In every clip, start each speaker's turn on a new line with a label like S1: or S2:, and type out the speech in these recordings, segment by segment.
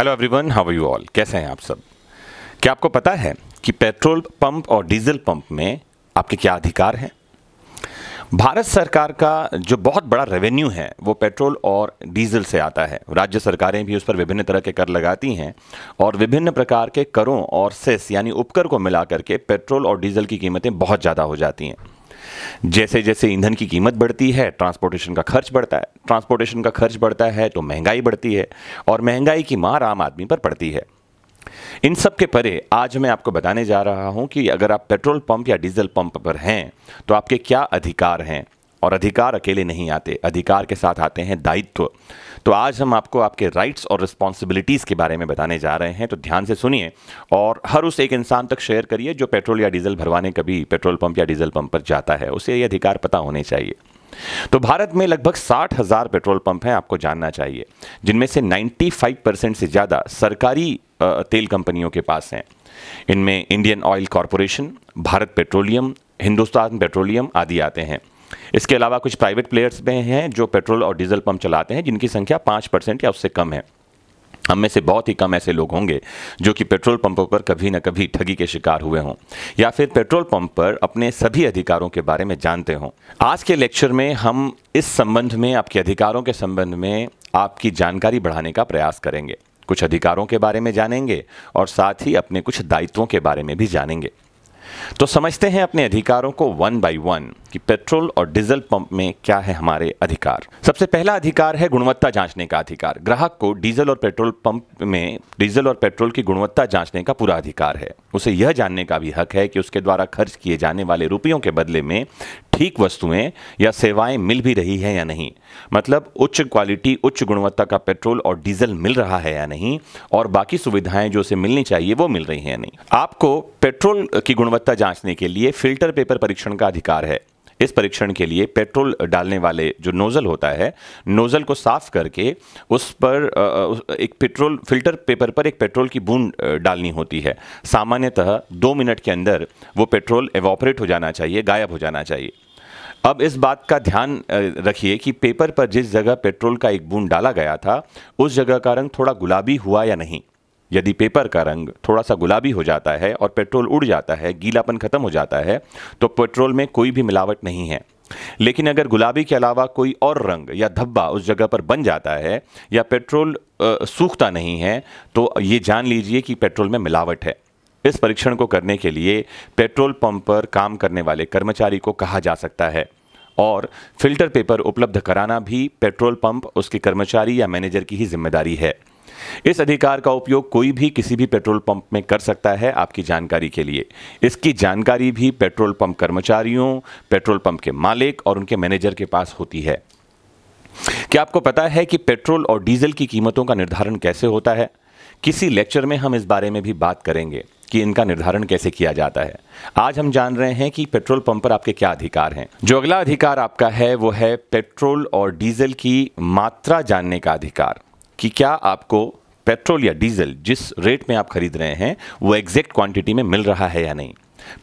S1: hello everyone how are you all कैसे हैं आप सब क्या आपको पता है कि पेट्रोल पंप और डीजल पंप में आपके क्या अधिकार हैं भारत सरकार का जो बहुत बड़ा रेवेन्यू है वो पेट्रोल और डीजल से आता है राज्य सरकारें भी उस पर विभिन्न तरह के कर लगाती हैं और विभिन्न प्रकार के करों और सेस यानी उपकर को मिला करके पेट्रोल और डीजल की कीमतें बहुत ज़्यादा हो जाती हैं जैसे जैसे ईंधन की कीमत बढ़ती है ट्रांसपोर्टेशन का खर्च बढ़ता है ट्रांसपोर्टेशन का खर्च बढ़ता है तो महंगाई बढ़ती है और महंगाई की मार आम आदमी पर पड़ती है इन सब के परे आज मैं आपको बताने जा रहा हूं कि अगर आप पेट्रोल पंप या डीजल पंप पर हैं तो आपके क्या अधिकार हैं और अधिकार अकेले नहीं आते अधिकार के साथ आते हैं दायित्व तो आज हम आपको आपके राइट्स और रिस्पॉन्सिबिलिटीज़ के बारे में बताने जा रहे हैं तो ध्यान से सुनिए और हर उस एक इंसान तक शेयर करिए जो पेट्रोल या डीजल भरवाने कभी पेट्रोल पंप या डीजल पंप पर जाता है उसे ये अधिकार पता होने चाहिए तो भारत में लगभग साठ हज़ार पेट्रोल पंप हैं आपको जानना चाहिए जिनमें से 95 परसेंट से ज़्यादा सरकारी तेल कंपनियों के पास हैं इनमें Indian Oil Corporation Bharat Petroleum Hindustan Petroleum आदि आते हैं इसके अलावा कुछ प्राइवेट प्लेयर्स भी हैं जो पेट्रोल और डीजल पंप चलाते हैं जिनकी संख्या पाँच परसेंट या उससे कम है हम में से बहुत ही कम ऐसे लोग होंगे जो कि पेट्रोल पंपों पर कभी न कभी ठगी के शिकार हुए हों या फिर पेट्रोल पंप पर अपने सभी अधिकारों के बारे में जानते हों आज के लेक्चर में हम इस संबंध में आपके अधिकारों के संबंध में आपकी जानकारी बढ़ाने का प्रयास करेंगे कुछ अधिकारों के बारे में जानेंगे और साथ ही अपने कुछ दायित्वों के बारे में भी जानेंगे तो समझते हैं अपने अधिकारों को वन बाय वन कि पेट्रोल और डीजल पंप में क्या है हमारे अधिकार सबसे पहला अधिकार है गुणवत्ता जांचने का अधिकार ग्राहक को डीजल और पेट्रोल पंप में डीजल और पेट्रोल की गुणवत्ता जांचने का पूरा अधिकार है उसे यह जानने का भी हक है कि उसके द्वारा खर्च किए जाने वाले रुपयों के बदले में ठीक वस्तुएं या सेवाएं मिल भी रही है या नहीं मतलब उच्च क्वालिटी उच्च गुणवत्ता का पेट्रोल और डीजल मिल रहा है या नहीं और बाकी सुविधाएं जो उसे मिलनी चाहिए वो मिल रही हैं या नहीं आपको पेट्रोल की गुणवत्ता जांचने के लिए फिल्टर पेपर परीक्षण का अधिकार है इस परीक्षण के लिए पेट्रोल डालने वाले जो नोज़ल होता है नोज़ल को साफ करके उस पर एक पेट्रोल फिल्टर पेपर पर एक पेट्रोल की बूंद डालनी होती है सामान्यतः दो मिनट के अंदर वो पेट्रोल एवोपरेट हो जाना चाहिए गायब हो जाना चाहिए अब इस बात का ध्यान रखिए कि पेपर पर जिस जगह पेट्रोल का एक बूंद डाला गया था उस जगह का रंग थोड़ा गुलाबी हुआ या नहीं यदि पेपर का रंग थोड़ा सा गुलाबी हो जाता है और पेट्रोल उड़ जाता है गीलापन खत्म हो जाता है तो पेट्रोल में कोई भी मिलावट नहीं है लेकिन अगर गुलाबी के अलावा कोई और रंग या धब्बा उस जगह पर बन जाता है या पेट्रोल सूखता नहीं है तो ये जान लीजिए कि पेट्रोल में मिलावट है इस परीक्षण को करने के लिए पेट्रोल पंप पर काम करने वाले कर्मचारी को कहा जा सकता है और फिल्टर पेपर उपलब्ध कराना भी पेट्रोल पंप उसके कर्मचारी या मैनेजर की ही जिम्मेदारी है इस अधिकार का उपयोग कोई भी किसी भी पेट्रोल पंप में कर सकता है आपकी जानकारी के लिए इसकी जानकारी भी पेट्रोल पंप कर्मचारियों पेट्रोल पंप के मालिक और उनके मैनेजर के पास होती है क्या आपको पता है कि पेट्रोल और डीजल की कीमतों का निर्धारण कैसे होता है किसी लेक्चर में हम इस बारे में भी बात करेंगे कि इनका निर्धारण कैसे किया जाता है आज हम जान रहे हैं कि पेट्रोल पंप पर आपके क्या अधिकार हैं जो अगला अधिकार आपका है वो है पेट्रोल और डीजल की मात्रा जानने का अधिकार कि क्या आपको पेट्रोल या डीजल जिस रेट में आप खरीद रहे हैं वो एग्जैक्ट क्वांटिटी में मिल रहा है या नहीं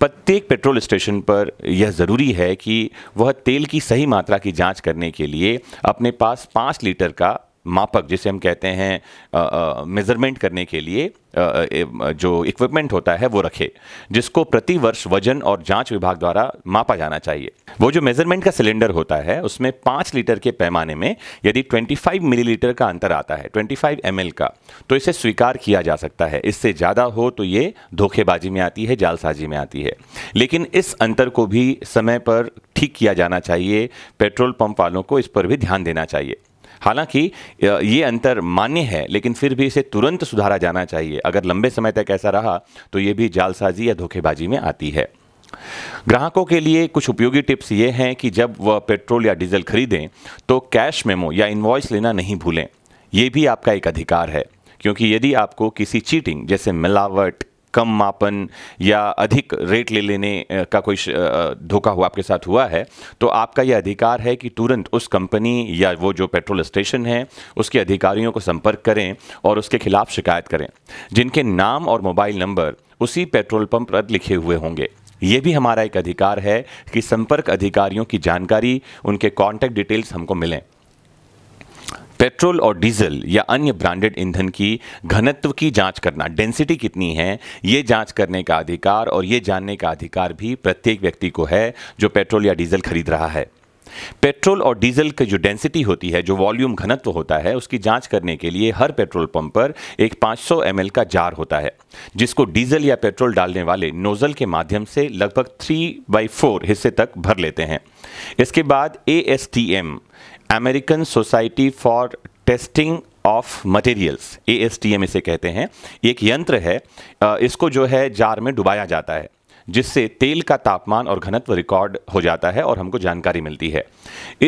S1: प्रत्येक पेट्रोल स्टेशन पर यह ज़रूरी है कि वह तेल की सही मात्रा की जांच करने के लिए अपने पास पांच लीटर का मापक जिसे हम कहते हैं मेज़रमेंट करने के लिए जो इक्विपमेंट होता है वो रखे जिसको प्रति वर्ष वजन और जांच विभाग द्वारा मापा जाना चाहिए वो जो मेजरमेंट का सिलेंडर होता है उसमें पाँच लीटर के पैमाने में यदि 25 मिलीलीटर का अंतर आता है 25 एम का तो इसे स्वीकार किया जा सकता है इससे ज़्यादा हो तो ये धोखेबाजी में आती है जालसाजी में आती है लेकिन इस अंतर को भी समय पर ठीक किया जाना चाहिए पेट्रोल पंप वालों को इस पर भी ध्यान देना चाहिए हालांकि ये अंतर मान्य है लेकिन फिर भी इसे तुरंत सुधारा जाना चाहिए अगर लंबे समय तक ऐसा रहा तो ये भी जालसाजी या धोखेबाजी में आती है ग्राहकों के लिए कुछ उपयोगी टिप्स ये हैं कि जब वह पेट्रोल या डीजल खरीदें तो कैश मेमो या इन्वॉइस लेना नहीं भूलें ये भी आपका एक अधिकार है क्योंकि यदि आपको किसी चीटिंग जैसे मिलावट कम मापन या अधिक रेट ले लेने का कोई धोखा हुआ आपके साथ हुआ है तो आपका यह अधिकार है कि तुरंत उस कंपनी या वो जो पेट्रोल स्टेशन है उसके अधिकारियों को संपर्क करें और उसके खिलाफ शिकायत करें जिनके नाम और मोबाइल नंबर उसी पेट्रोल पंप पर लिखे हुए होंगे ये भी हमारा एक अधिकार है कि संपर्क अधिकारियों की जानकारी उनके कॉन्टैक्ट डिटेल्स हमको मिलें पेट्रोल और डीजल या अन्य ब्रांडेड ईंधन की घनत्व की जांच करना डेंसिटी कितनी है ये जांच करने का अधिकार और ये जानने का अधिकार भी प्रत्येक व्यक्ति को है जो पेट्रोल या डीजल खरीद रहा है पेट्रोल और डीजल की जो डेंसिटी होती है जो वॉल्यूम घनत्व होता है उसकी जांच करने के लिए हर पेट्रोल पंप पर एक 500 ml का जार होता है जिसको डीजल या पेट्रोल डालने वाले नोजल के माध्यम से लगभग थ्री बाई फोर हिस्से तक भर लेते हैं इसके बाद A S T M American Society for Testing of Materials A S T M इसे कहते हैं एक यंत्र है इसको जो है जार में डुबाया जाता है जिससे तेल का तापमान और घनत्व रिकॉर्ड हो जाता है और हमको जानकारी मिलती है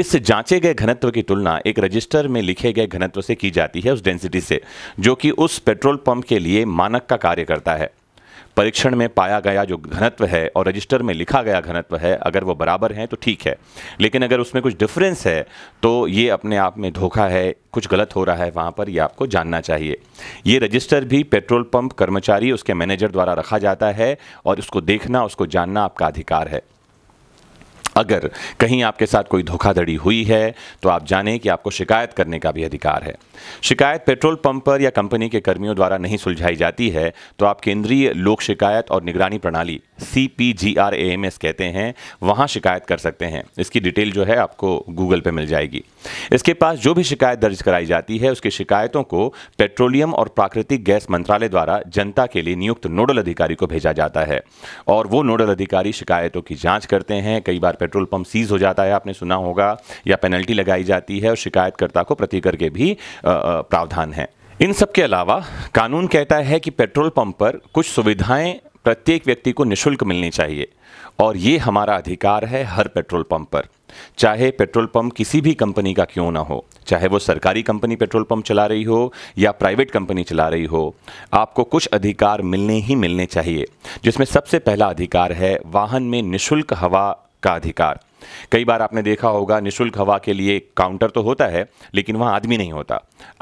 S1: इस जांचे गए घनत्व की तुलना एक रजिस्टर में लिखे गए घनत्व से की जाती है उस डेंसिटी से जो कि उस पेट्रोल पंप के लिए मानक का कार्य करता है परीक्षण में पाया गया जो घनत्व है और रजिस्टर में लिखा गया घनत्व है अगर वो बराबर हैं तो ठीक है लेकिन अगर उसमें कुछ डिफरेंस है तो ये अपने आप में धोखा है कुछ गलत हो रहा है वहाँ पर ये आपको जानना चाहिए ये रजिस्टर भी पेट्रोल पंप कर्मचारी उसके मैनेजर द्वारा रखा जाता है और उसको देखना उसको जानना आपका अधिकार है अगर कहीं आपके साथ कोई धोखाधड़ी हुई है तो आप जाने कि आपको शिकायत करने का भी अधिकार है शिकायत पेट्रोल पंप पर या कंपनी के कर्मियों द्वारा नहीं सुलझाई जाती है तो आप केंद्रीय लोक शिकायत और निगरानी प्रणाली C P G R A M S कहते हैं वहाँ शिकायत कर सकते हैं इसकी डिटेल जो है आपको गूगल पे मिल जाएगी इसके पास जो भी शिकायत दर्ज कराई जाती है उसकी शिकायतों को पेट्रोलियम और प्राकृतिक गैस मंत्रालय द्वारा जनता के लिए नियुक्त नोडल अधिकारी को भेजा जाता है और वो नोडल अधिकारी शिकायतों की जाँच करते हैं कई बार पेट्रोल पम्प सीज हो जाता है आपने सुना होगा या पेनल्टी लगाई जाती है और शिकायतकर्ता को प्रतिकर के भी प्रावधान हैं इन सब के अलावा कानून कहता है कि पेट्रोल पंप पर कुछ सुविधाएं प्रत्येक व्यक्ति को निशुल्क मिलनी चाहिए और ये हमारा अधिकार है हर पेट्रोल पंप पर चाहे पेट्रोल पंप किसी भी कंपनी का क्यों ना हो चाहे वो सरकारी कंपनी पेट्रोल पंप चला रही हो या प्राइवेट कंपनी चला रही हो आपको कुछ अधिकार मिलने ही मिलने चाहिए जिसमें सबसे पहला अधिकार है वाहन में निशुल्क हवा का अधिकार कई बार आपने देखा होगा निशुल्क हवा के लिए काउंटर तो होता है लेकिन वहाँ आदमी नहीं होता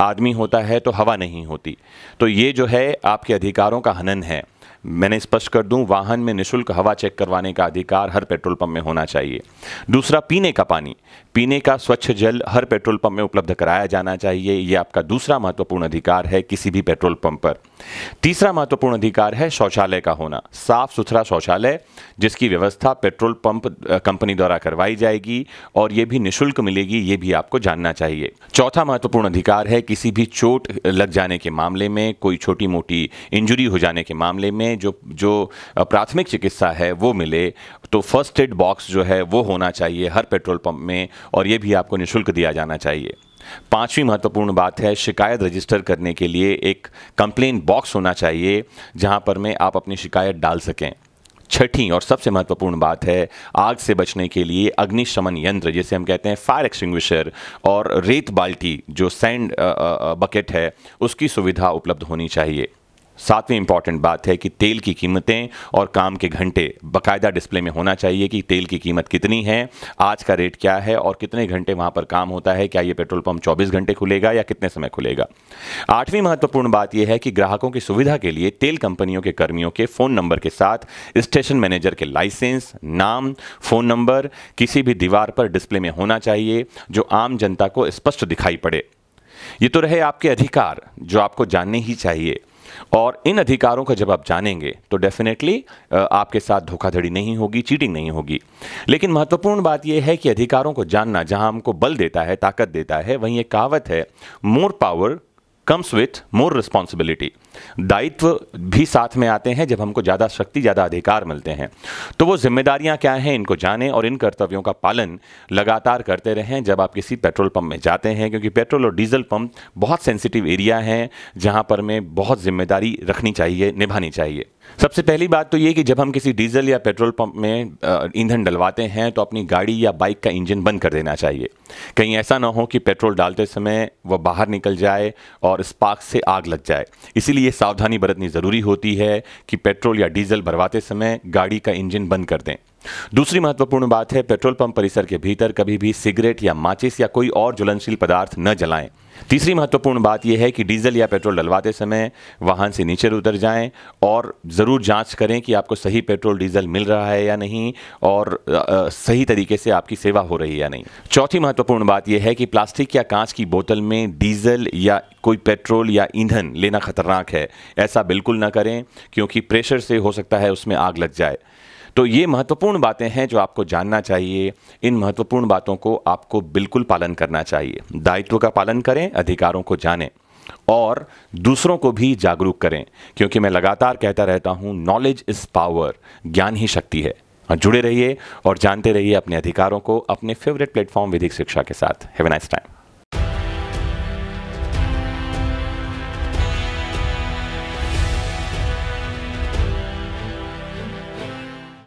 S1: आदमी होता है तो हवा नहीं होती तो ये जो है आपके अधिकारों का हनन है मैंने स्पष्ट कर दूं वाहन में निशुल्क हवा चेक करवाने का अधिकार हर पेट्रोल पंप में होना चाहिए दूसरा पीने का पानी पीने का स्वच्छ जल हर पेट्रोल पंप में उपलब्ध कराया जाना चाहिए ये आपका दूसरा महत्वपूर्ण अधिकार है किसी भी पेट्रोल पंप पर तीसरा महत्वपूर्ण अधिकार है शौचालय का होना साफ सुथरा शौचालय जिसकी व्यवस्था पेट्रोल पंप कंपनी द्वारा करवाई जाएगी और ये भी निःशुल्क मिलेगी ये भी आपको जानना चाहिए चौथा महत्वपूर्ण अधिकार है किसी भी चोट लग जाने के मामले में कोई छोटी मोटी इंजुरी हो जाने के मामले में जो जो प्राथमिक चिकित्सा है वो मिले तो फर्स्ट एड बॉक्स जो है वो होना चाहिए हर पेट्रोल पंप में और ये भी आपको निःशुल्क दिया जाना चाहिए पांचवी महत्वपूर्ण बात है शिकायत रजिस्टर करने के लिए एक कंप्लेन बॉक्स होना चाहिए जहां पर मैं आप अपनी शिकायत डाल सकें छठी और सबसे महत्वपूर्ण बात है आग से बचने के लिए अग्निशमन यंत्र जिसे हम कहते हैं फायर एक्सटिंग्विशर और रेत बाल्टी जो सैंड बकेट है उसकी सुविधा उपलब्ध होनी चाहिए सातवीं इंपॉर्टेंट बात है कि तेल की कीमतें और काम के घंटे बकायदा डिस्प्ले में होना चाहिए कि तेल की कीमत कितनी है आज का रेट क्या है और कितने घंटे वहां पर काम होता है क्या ये पेट्रोल पंप 24 घंटे खुलेगा या कितने समय खुलेगा आठवीं महत्वपूर्ण बात यह है कि ग्राहकों की सुविधा के लिए तेल कंपनियों के कर्मियों के फ़ोन नंबर के साथ स्टेशन मैनेजर के लाइसेंस नाम फ़ोन नंबर किसी भी दीवार पर डिस्प्ले में होना चाहिए जो आम जनता को स्पष्ट दिखाई पड़े ये तो रहे आपके अधिकार जो आपको जानने ही चाहिए और इन अधिकारों का जब आप जानेंगे तो डेफिनेटली आपके साथ धोखाधड़ी नहीं होगी चीटिंग नहीं होगी लेकिन महत्वपूर्ण बात यह है कि अधिकारों को जानना जहां हमको बल देता है ताकत देता है वहीं एक कहावत है more power comes with more responsibility दायित्व भी साथ में आते हैं जब हमको ज़्यादा शक्ति ज़्यादा अधिकार मिलते हैं तो वो जिम्मेदारियाँ क्या हैं इनको जानें और इन कर्तव्यों का पालन लगातार करते रहें जब आप किसी पेट्रोल पंप में जाते हैं क्योंकि पेट्रोल और डीजल पंप बहुत सेंसिटिव एरिया है जहाँ पर में बहुत जिम्मेदारी रखनी चाहिए निभानी चाहिए सबसे पहली बात तो ये कि जब हम किसी डीजल या पेट्रोल पंप में ईंधन डलवाते हैं तो अपनी गाड़ी या बाइक का इंजन बंद कर देना चाहिए कहीं ऐसा ना हो कि पेट्रोल डालते समय वह बाहर निकल जाए और स्पार्क से आग लग जाए इसीलिए लिए सावधानी बरतनी ज़रूरी होती है कि पेट्रोल या डीजल भरवाते समय गाड़ी का इंजन बंद कर दें दूसरी महत्वपूर्ण बात है पेट्रोल पंप परिसर के भीतर कभी भी सिगरेट या माचिस या कोई और ज्वलनशील पदार्थ न जलाएं तीसरी महत्वपूर्ण बात यह है कि डीजल या पेट्रोल डलवाते समय वाहन से नीचे उतर जाएं और ज़रूर जांच करें कि आपको सही पेट्रोल डीजल मिल रहा है या नहीं और सही तरीके से आपकी सेवा हो रही है या नहीं चौथी महत्वपूर्ण बात यह है कि प्लास्टिक या कांच की बोतल में डीजल या कोई पेट्रोल या ईंधन लेना खतरनाक है ऐसा बिल्कुल ना करें क्योंकि प्रेशर से हो सकता है उसमें आग लग जाए तो ये महत्वपूर्ण बातें हैं जो आपको जानना चाहिए इन महत्वपूर्ण बातों को आपको बिल्कुल पालन करना चाहिए दायित्व का पालन करें अधिकारों को जानें और दूसरों को भी जागरूक करें क्योंकि मैं लगातार कहता रहता हूँ नॉलेज इज़ पावर ज्ञान ही शक्ति है और जुड़े रहिए और जानते रहिए अपने अधिकारों को अपने फेवरेट प्लेटफॉर्म विधिक शिक्षा के साथ हैव नाइस टाइम